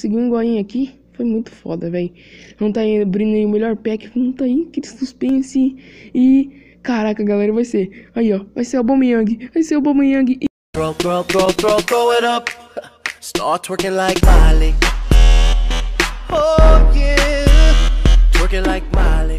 Conseguiu um goinha aqui. Foi muito foda, velho. Não tá abrindo aí o melhor pack. Não tá aí Que suspense. E. Caraca, galera, vai ser. Aí, ó. Vai ser o Bomyang. Vai ser o Bomyang. E... Throw, throw, throw, throw, throw it up. Start twerking like Miley. Oh, like Miley.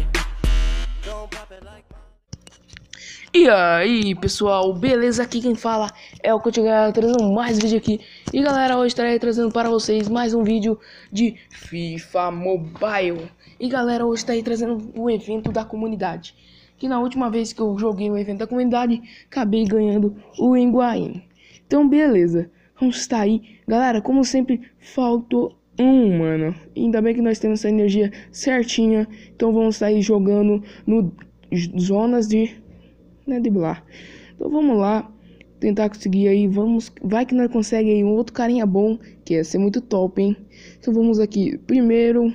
E aí pessoal, beleza? Aqui quem fala é o Coutinho Galera, trazendo mais vídeo aqui E galera, hoje estarei trazendo para vocês mais um vídeo de FIFA Mobile E galera, hoje estarei trazendo o evento da comunidade Que na última vez que eu joguei o evento da comunidade, acabei ganhando o Higuaín Então beleza, vamos estar aí Galera, como sempre, faltou um, mano Ainda bem que nós temos essa energia certinha Então vamos estar aí jogando no... Zonas de né, driblar. Então vamos lá, tentar conseguir aí, vamos, vai que nós consegue aí um outro carinha bom, que ia ser muito top, hein? Então vamos aqui, primeiro,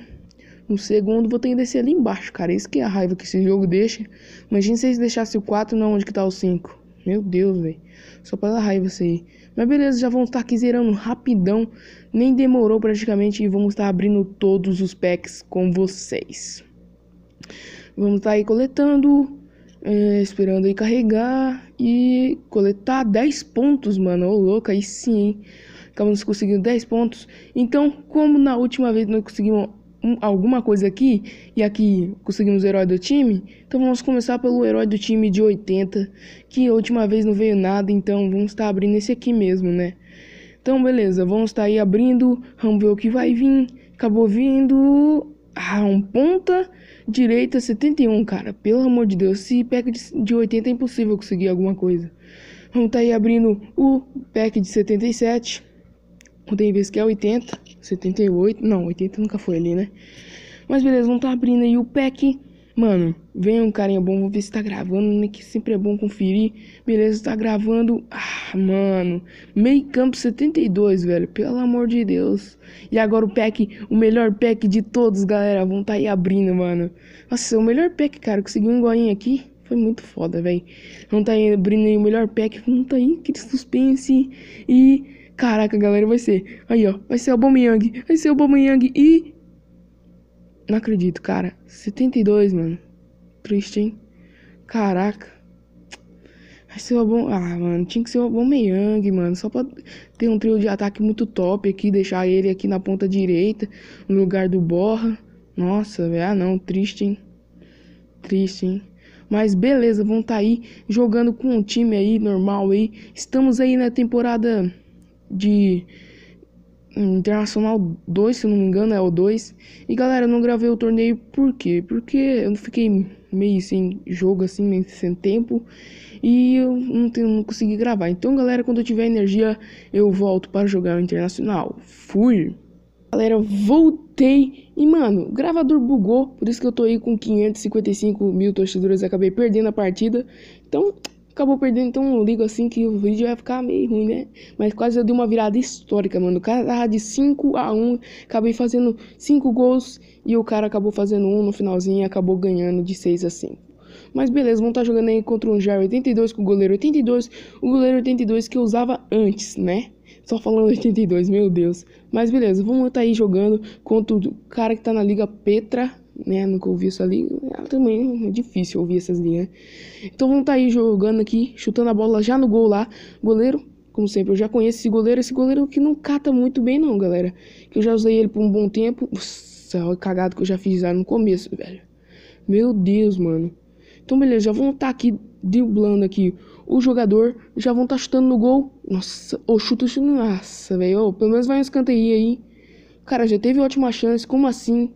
no segundo, vou ter que descer ali embaixo, cara, isso que é a raiva que esse jogo deixa. Imagina se eles deixassem o 4, não, onde que tá o 5. Meu Deus, velho. Só para a raiva isso aí. Mas beleza, já vamos estar aqui zerando rapidão. Nem demorou praticamente e vamos estar abrindo todos os packs com vocês. Vamos estar aí coletando é, esperando aí carregar e coletar 10 pontos, mano. Ô, louco, aí sim, hein? Acabamos conseguindo 10 pontos. Então, como na última vez nós conseguimos um, alguma coisa aqui, e aqui conseguimos o herói do time, então vamos começar pelo herói do time de 80, que a última vez não veio nada, então vamos estar tá abrindo esse aqui mesmo, né? Então, beleza, vamos estar tá aí abrindo, vamos ver o que vai vir. Acabou vindo ah, um ponta direita 71, cara. Pelo amor de Deus, se pack de 80 é impossível conseguir alguma coisa. Vamos tá aí abrindo o pack de 77. Tem vez que é 80, 78. Não, 80 nunca foi ali, né? Mas beleza, vamos tá abrindo aí o pack Mano, vem um carinha bom, vou ver se tá gravando, né? Que sempre é bom conferir. Beleza, tá gravando. Ah, mano. Meio campo 72, velho. Pelo amor de Deus. E agora o pack, o melhor pack de todos, galera. Vão tá aí abrindo, mano. Nossa, é o melhor pack, cara. Consegui um goinha aqui. Foi muito foda, velho. vão tá aí abrindo aí o melhor pack. Não tá aí, que suspense. E. Caraca, galera, vai ser. Aí, ó. Vai ser o bom Yang Vai ser o bom E não acredito, cara. 72, mano. Triste, hein? Caraca. Vai ser uma bom. Ah, mano, tinha que ser uma bom meiang mano. Só pra ter um trio de ataque muito top aqui. Deixar ele aqui na ponta direita. No lugar do Borra. Nossa, velho. Ah, não. Triste, hein? Triste, hein? Mas beleza, vão tá aí jogando com um time aí normal aí. Estamos aí na temporada de Hum, Internacional 2, se não me engano, é o 2. E galera, eu não gravei o torneio por quê? Porque eu fiquei meio sem jogo, assim, sem tempo. E eu não, tenho, não consegui gravar. Então, galera, quando eu tiver energia, eu volto para jogar o Internacional. Fui! Galera, voltei e, mano, o gravador bugou. Por isso que eu tô aí com 555 mil torcedores. Acabei perdendo a partida. Então, acabou perdendo, então eu ligo assim que o vídeo vai ficar meio ruim, né? Mas quase eu dei uma virada histórica, mano. O cara tava de 5 a 1 acabei fazendo 5 gols e o cara acabou fazendo um no finalzinho e acabou ganhando de 6 a 5. Mas beleza, vamos estar tá jogando aí contra um Jair 82 com o goleiro 82, o goleiro 82 que eu usava antes, né? Só falando 82, meu Deus. Mas beleza, vamos estar tá aí jogando contra o cara que tá na Liga Petra né? Nunca ouvi essa linha. Ela ah, também é difícil ouvir essas linhas né. Então vamos tá aí jogando aqui, chutando a bola já no gol lá. Goleiro, como sempre, eu já conheço esse goleiro. Esse goleiro que não cata muito bem, não, galera. Que eu já usei ele por um bom tempo. Nossa, olha o cagado que eu já fiz lá no começo, velho. Meu Deus, mano. Então, beleza, já vão estar tá aqui driblando aqui o jogador. Já vão estar tá chutando no gol. Nossa, ô, oh, chuta, chuta. Nossa, velho. Oh, pelo menos vai um escanteio aí. Cara, já teve ótima chance. Como assim?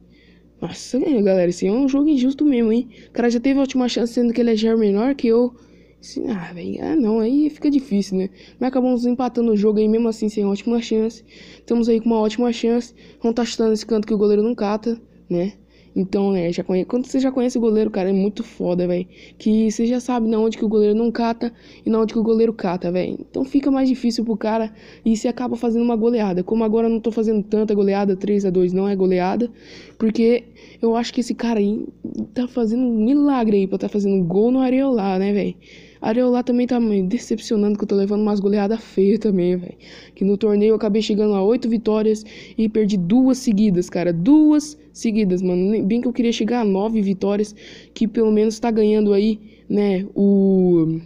Nossa, galera, esse é um jogo injusto mesmo, hein? O cara já teve a última chance, sendo que ele é já menor que eu. Ah, velho, ah não, aí fica difícil, né? Mas acabamos empatando o jogo aí mesmo assim, sem ótima chance. Estamos aí com uma ótima chance. Vamos tá chutando esse canto que o goleiro não cata, né? Então, né, já conhe... quando você já conhece o goleiro, cara, é muito foda, velho. Que você já sabe na onde que o goleiro não cata e na onde que o goleiro cata, velho. Então fica mais difícil pro cara e se acaba fazendo uma goleada. Como agora eu não tô fazendo tanta goleada, 3 a 2 não é goleada. Porque eu acho que esse cara aí tá fazendo um milagre aí pra tá fazendo gol no Areolá, né, velho? Areolá também tá me decepcionando que eu tô levando umas goleadas feias também, velho. Que no torneio eu acabei chegando a oito vitórias e perdi duas seguidas, cara. Duas seguidas, mano. Bem que eu queria chegar a nove vitórias, que pelo menos tá ganhando aí, né, o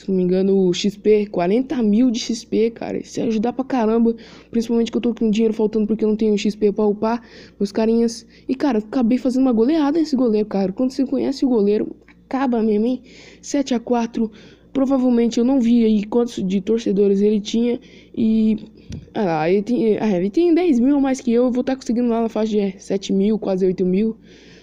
se não me engano, XP, 40 mil de XP, cara. Isso ia ajudar pra caramba. Principalmente que eu tô com dinheiro faltando porque eu não tenho XP pra upar. Meus carinhas. E, cara, acabei fazendo uma goleada nesse goleiro, cara. Quando você conhece o goleiro, acaba mesmo, hein? 7x4. Provavelmente eu não vi aí quantos de torcedores ele tinha. E. Ah, lá, ele tem, ah, ele tem 10 mil mais que eu. Eu vou estar tá conseguindo lá na faixa de 7 é, mil, quase 8 mil.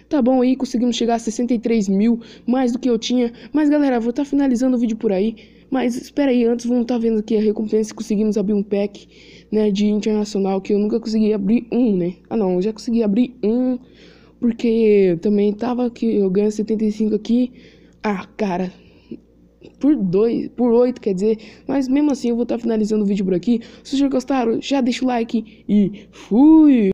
Tá bom aí, conseguimos chegar a 63 mil, mais do que eu tinha. Mas galera, vou estar tá finalizando o vídeo por aí. Mas espera aí, antes vamos estar tá vendo aqui a recompensa. Conseguimos abrir um pack né, de internacional que eu nunca consegui abrir um, né? Ah não, já consegui abrir um. Porque também tava que eu ganho 75 aqui. Ah, cara, por dois por oito quer dizer. Mas mesmo assim, eu vou estar tá finalizando o vídeo por aqui. Se vocês gostaram, já deixa o like e fui!